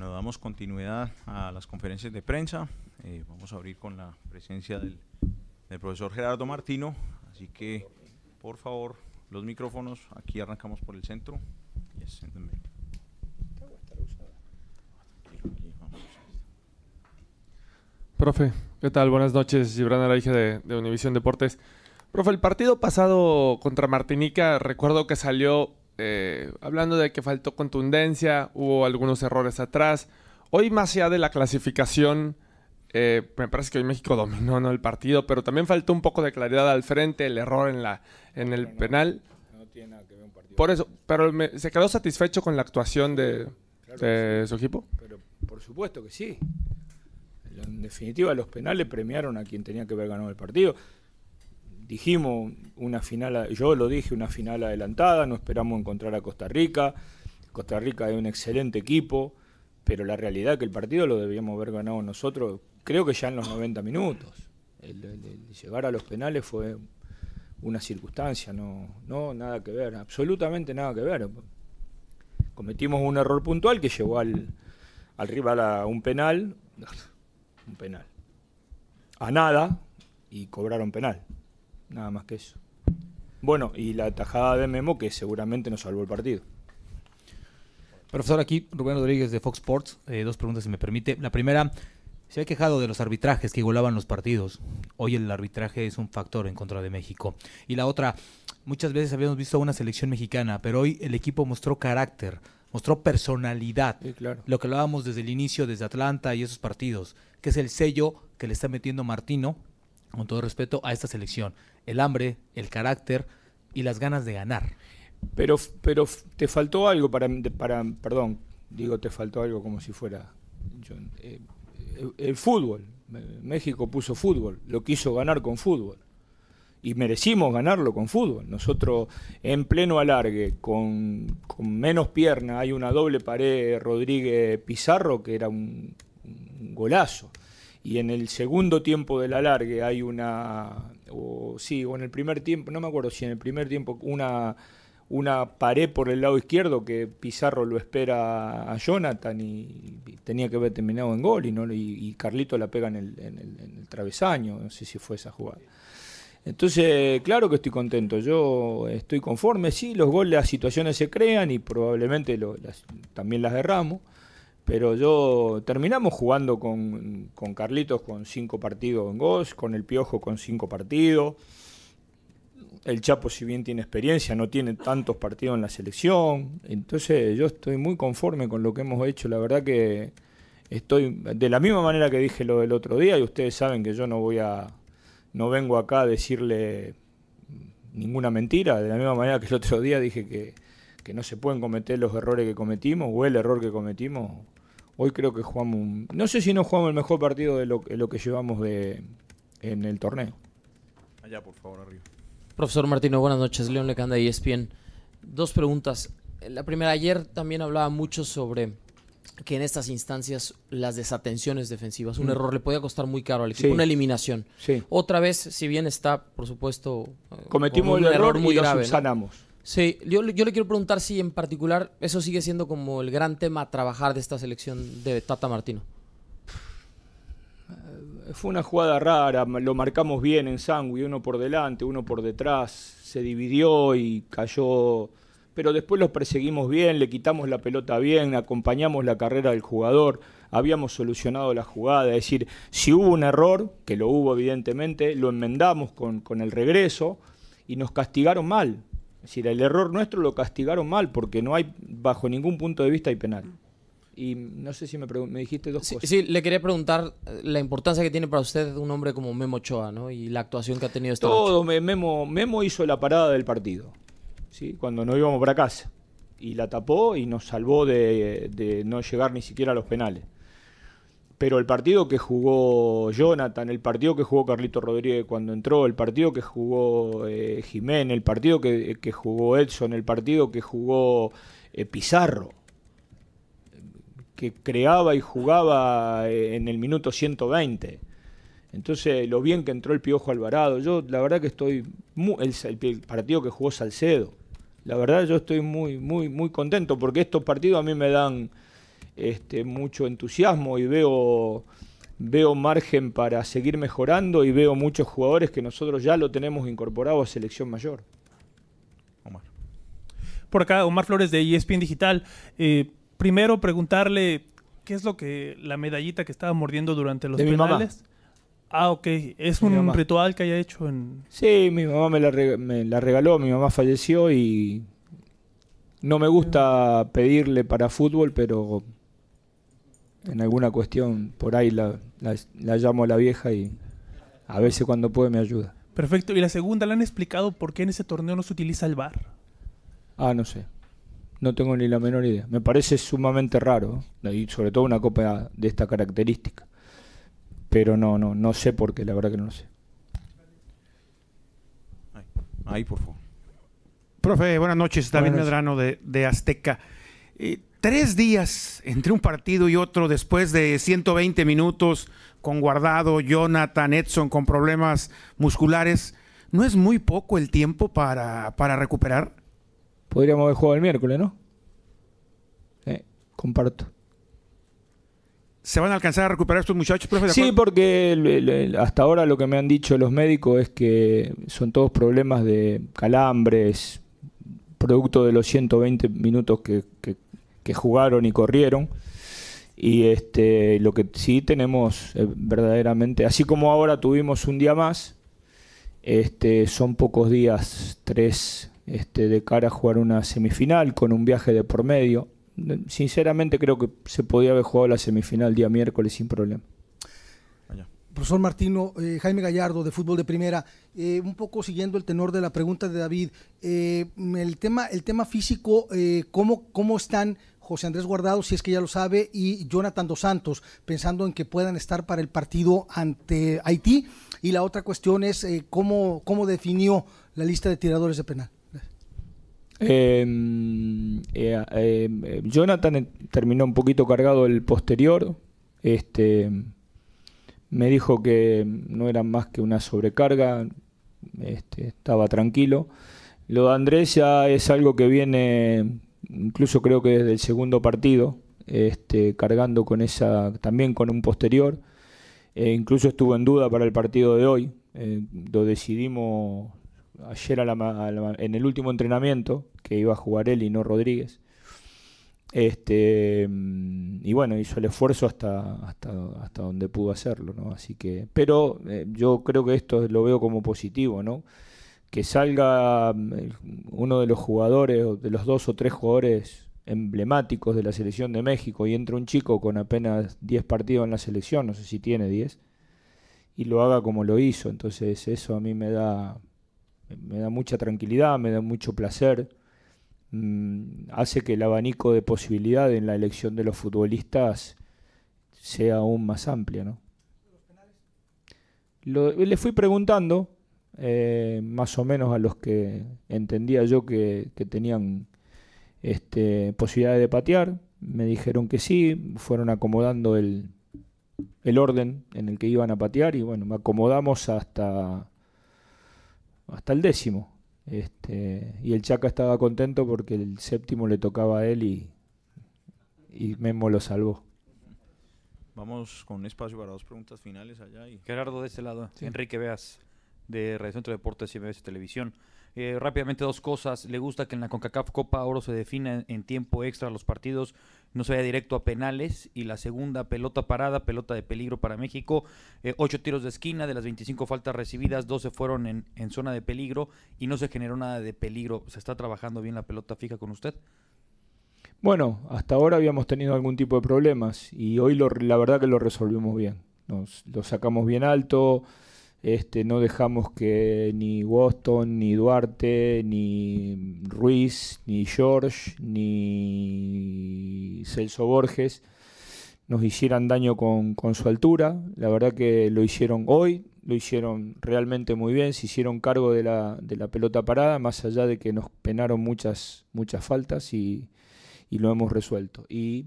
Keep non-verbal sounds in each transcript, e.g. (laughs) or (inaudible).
Bueno, damos continuidad a las conferencias de prensa. Eh, vamos a abrir con la presencia del, profesor Gerardo Martino. Así que, por favor, los micrófonos. Aquí arrancamos por el centro. Profe, ¿qué tal? Buenas noches. Gibran Araige de, de Univisión Deportes. Profe, el partido pasado contra Martinica, recuerdo que salió eh, hablando de que faltó contundencia, hubo algunos errores atrás. Hoy más allá de la clasificación, eh, me parece que hoy México (laughs) dominó ¿no? el partido, pero también faltó un poco de claridad al frente, el error en, la, en el penal. No, tiene que ver un partido. Por eso, pero ¿se quedó satisfecho con la actuación de, su equipo? Pero por supuesto que sí. En definitiva, los penales premiaron a quien tenía que ver ganado el partido dijimos una final, yo lo dije, una final adelantada, no esperamos encontrar a Costa Rica. Costa Rica es un excelente equipo, pero la realidad es que el partido lo debíamos haber ganado nosotros, creo que ya en los 90 minutos. El, llegar a los penales fue una circunstancia, no, no, nada que ver, absolutamente nada que ver. Cometimos un error puntual que llevó al, al rival a un penal, (laughs) un penal, a nada y cobraron penal nada más que eso. Bueno, y la tajada de Memo que seguramente nos salvó el partido. Profesor, aquí Rubén Rodríguez de Fox Sports, eh, dos preguntas si me permite. La primera, se ha quejado de los arbitrajes que igualaban los partidos. Hoy el arbitraje es un factor en contra de México. Y la otra, muchas veces habíamos visto una selección mexicana, pero hoy el equipo mostró carácter, mostró personalidad. Lo que hablábamos desde el inicio, desde Atlanta y esos partidos, que es el sello que le está metiendo Martino, con todo respeto, a esta selección el hambre, el carácter y las ganas de ganar. Pero, pero te faltó algo para, para, perdón, digo te faltó algo como si fuera eh, el, fútbol. México puso fútbol, lo quiso ganar con fútbol. Y merecimos ganarlo con fútbol. Nosotros en pleno alargue, con, con menos pierna, hay una doble pared Rodríguez Pizarro que era un golazo. Y en el segundo tiempo del alargue hay una sí, o en el primer tiempo, no me acuerdo si en el primer tiempo una, una pared por el lado izquierdo que Pizarro lo espera a Jonathan y, tenía que haber terminado en gol y, no, y, Carlito la pega en el, en, el, travesaño, no sé si fue esa jugada. Entonces, claro que estoy contento, yo estoy conforme, sí, los goles, las situaciones se crean y probablemente también las derramos. Pero yo terminamos jugando con, Carlitos con cinco partidos en GOS, con el Piojo con cinco partidos. El Chapo, si bien tiene experiencia, no tiene tantos partidos en la selección. Entonces yo estoy muy conforme con lo que hemos hecho. La verdad que estoy, de la misma manera que dije lo del otro día, y ustedes saben que yo no voy a, no vengo acá a decirle ninguna mentira. De la misma manera que el otro día dije que que no se pueden cometer los errores que cometimos o el error que cometimos. Hoy creo que jugamos, un, no sé si no jugamos el mejor partido de lo, que llevamos de, en el torneo. Allá, por favor, arriba. Profesor Martino, buenas noches. León Lecanda y e ESPN. Dos preguntas. La primera, ayer también hablaba mucho sobre que en estas instancias las desatenciones defensivas, un mm. error le podía costar muy caro al equipo, una eliminación. Otra vez, si bien está, por supuesto, eh, cometimos un el error, muy grave. sanamos Sí, yo, le quiero preguntar si en particular eso sigue siendo como el gran tema a trabajar de esta selección de Tata Martino. Eh, fue una jugada rara, lo marcamos bien en Sangui, uno por delante, uno por detrás, se dividió y cayó, pero después lo perseguimos bien, le quitamos la pelota bien, acompañamos la carrera del jugador, habíamos solucionado la jugada, es decir, si hubo un error, que lo hubo evidentemente, lo enmendamos con el regreso y nos castigaron mal, es decir, el error nuestro lo castigaron mal porque no hay, bajo ningún punto de vista, hay penal. Y no sé si me, dijiste dos cosas. Sí, le quería preguntar eh, la importancia que tiene para usted un hombre como Memo Ochoa, ¿no? Y la actuación que ha tenido este Todo, Memo, Memo hizo la parada del partido, ¿sí? Cuando nos íbamos para casa. Y la tapó y nos salvó de no llegar ni siquiera a los penales pero el partido que jugó Jonathan, el partido que jugó Carlito Rodríguez cuando entró, el partido que jugó eh, Jiménez, el partido eh, que, jugó Edson, el partido que jugó eh, Pizarro, que creaba y jugaba en el minuto 120. Entonces, lo bien que entró el Piojo Alvarado, yo la verdad que estoy, el, el partido que jugó Salcedo, la verdad yo estoy muy, muy, muy contento porque estos partidos a mí me dan este, mucho entusiasmo y veo, veo margen para seguir mejorando y veo muchos jugadores que nosotros ya lo tenemos incorporado a selección mayor. Omar. Por acá, Omar Flores de ESPN Digital. Eh, primero preguntarle qué es lo que la medallita que estaba mordiendo durante los de penales. Ah, ok. ¿Es un ritual que haya hecho en...? Sí, mi mamá me la, me la, regaló, mi mamá falleció y no me gusta pedirle para fútbol, pero en alguna cuestión por ahí la, llamo a la vieja y a veces cuando puede me ayuda. Perfecto. Y la segunda, ¿le han explicado por qué en ese torneo no se utiliza el bar? Ah, no sé. No tengo ni la menor idea. Me parece sumamente raro, y sobre todo una copa de esta característica. Pero no, no, no sé por qué, la verdad que no lo sé. Ahí, por favor. Profe, buenas noches. David Medrano de, Azteca. Eh, tres días entre un partido y otro, después de 120 minutos con Guardado, Jonathan, Edson con problemas musculares, ¿no es muy poco el tiempo para, para recuperar? Podríamos haber jugado el miércoles, ¿no? comparto. ¿Se van a alcanzar a recuperar estos muchachos, profe? sí, porque hasta ahora lo que me han dicho los médicos es que son todos problemas de calambres, producto de los 120 minutos que jugaron y corrieron. Y este, lo que sí tenemos eh, verdaderamente, así como ahora tuvimos un día más, este, son pocos días, tres, este, de cara a jugar una semifinal con un viaje de por medio. Sinceramente creo que se podía haber jugado la semifinal día miércoles sin problema. Profesor Martino, eh, Jaime Gallardo de Fútbol de Primera, eh, un poco siguiendo el tenor de la pregunta de David, el, tema, el tema físico, ¿cómo, ¿cómo están José Andrés Guardado, si es que ya lo sabe, y Jonathan Dos Santos, pensando en que puedan estar para el partido ante Haití. Y la otra cuestión es eh, cómo, definió la lista de tiradores de penal. Em, eh, em, em, Jonathan eh, terminó un poquito cargado el posterior. Este, me dijo que no era más que una sobrecarga. Este, estaba tranquilo. Lo de Andrés ya es algo que viene incluso creo que desde el segundo partido, este, cargando con esa, también con un posterior. E incluso estuvo en duda para el partido de hoy, eh, lo decidimos ayer en el último entrenamiento, que iba a jugar él y no Rodríguez. Este, mm, y bueno, hizo el esfuerzo hasta, hasta, donde pudo hacerlo, Así que, pero eh, yo creo que esto lo veo como positivo, ¿no? que salga mm, uno de los jugadores, de los dos o tres jugadores emblemáticos de la selección de México y entre un chico con apenas 10 partidos en la selección, no sé si tiene 10, y lo haga como lo hizo. Entonces eso a mí me da, me da mucha tranquilidad, me da mucho placer, mm, hace que el abanico de posibilidad en la elección de los futbolistas sea aún más amplia. ¿no? le fui preguntando eh, más o menos a los que entendía yo que, tenían este, posibilidades de patear. Me dijeron que sí, fueron acomodando el, el orden en el que iban a patear y bueno, me acomodamos hasta, hasta el décimo. Este, y el Chaca estaba contento porque el séptimo le tocaba a él y, Memo lo salvó. Vamos con un espacio para dos preguntas finales allá. Y... Gerardo, de este lado. Enrique Veas de Radio Centro Deportes y MBS Televisión. Eh, rápidamente dos cosas. Le gusta que en la CONCACAF Copa Oro se defina en tiempo extra los partidos, no se vaya directo a penales. Y la segunda, pelota parada, pelota de peligro para México. Eh, ocho tiros de esquina, de las 25 faltas recibidas, 12 fueron en, zona de peligro y no se generó nada de peligro. ¿Se está trabajando bien la pelota fija con usted? Bueno, hasta ahora habíamos tenido algún tipo de problemas y hoy la verdad que lo resolvimos bien. Nos lo sacamos bien alto, este, no dejamos que ni Boston, ni Duarte, ni Ruiz, ni George, ni Celso Borges nos hicieran daño con, su altura. La verdad que lo hicieron hoy, lo hicieron realmente muy bien, se hicieron cargo de la, pelota parada, más allá de que nos penaron muchas, muchas faltas y, y lo hemos resuelto. Y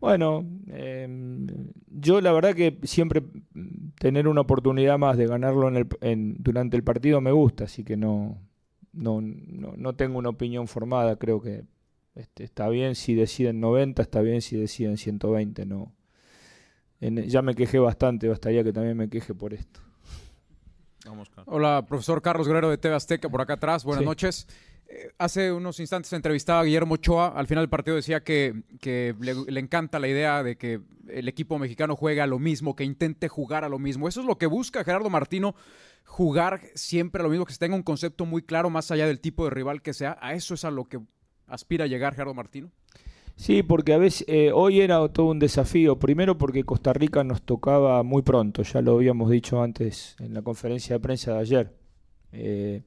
bueno, em, yo la verdad que siempre mm, tener una oportunidad más de ganarlo en durante el partido me gusta, así que no, no, no, no tengo una opinión formada. Creo que este, está bien si deciden 90, está bien si deciden 120. No. ya me quejé bastante, bastaría que también me queje por esto. Hola, profesor Carlos Guerrero de TV Azteca, por acá atrás. Buenas noches. Eh, hace unos instantes entrevistaba a Guillermo Ochoa. Al final del partido decía que, le, encanta la idea de que el equipo mexicano juegue a lo mismo, que intente jugar a lo mismo. Eso es lo que busca Gerardo Martino, jugar siempre a lo mismo, que se tenga un concepto muy claro más allá del tipo de rival que sea. A eso es a lo que aspira a llegar Gerardo Martino. Sí, porque a veces eh, hoy era todo un desafío. Primero porque Costa Rica nos tocaba muy pronto, ya lo habíamos dicho antes en la conferencia de prensa de ayer. Eh,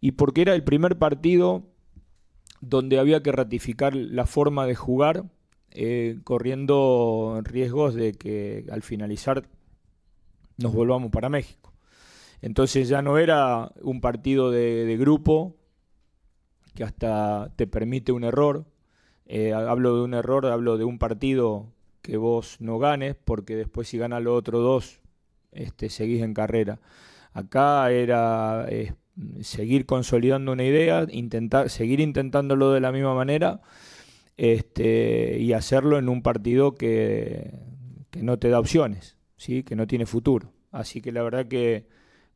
y porque era el primer partido donde había que ratificar la forma de jugar, eh, corriendo riesgos de que al finalizar nos volvamos para México. Entonces ya no era un partido de, grupo que hasta te permite un error. Eh, hablo de un error, hablo de un partido que vos no ganes, porque después si gana los otros dos, este, seguís en carrera. Acá era seguir consolidando una idea, intentar, seguir intentándolo de la misma manera este, y hacerlo en un partido que, que no te da opciones, ¿sí? que no tiene futuro. Así que la verdad que,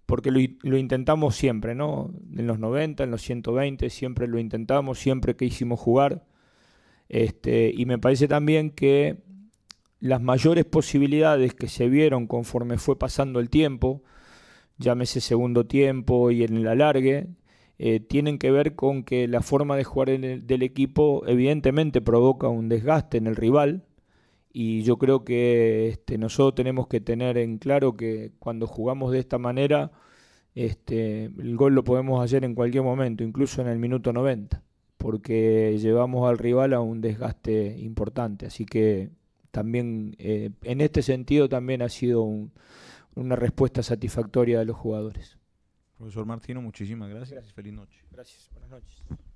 porque lo, intentamos siempre, ¿no? En los 90, en los 120, siempre lo intentamos, siempre que hicimos jugar. Este, y me parece también que las mayores posibilidades que se vieron conforme fue pasando el tiempo, ese segundo tiempo y en el alargue, eh, tienen que ver con que la forma de jugar del equipo evidentemente provoca un desgaste en el rival y yo creo que este, nosotros tenemos que tener en claro que cuando jugamos de esta manera, este, el gol lo podemos hacer en cualquier momento, incluso en el minuto 90, porque llevamos al rival a un desgaste importante. Así que también eh, en este sentido también ha sido un, una respuesta satisfactoria de los jugadores. Profesor Martino, muchísimas gracias, feliz noche. Gracias, buenas noches.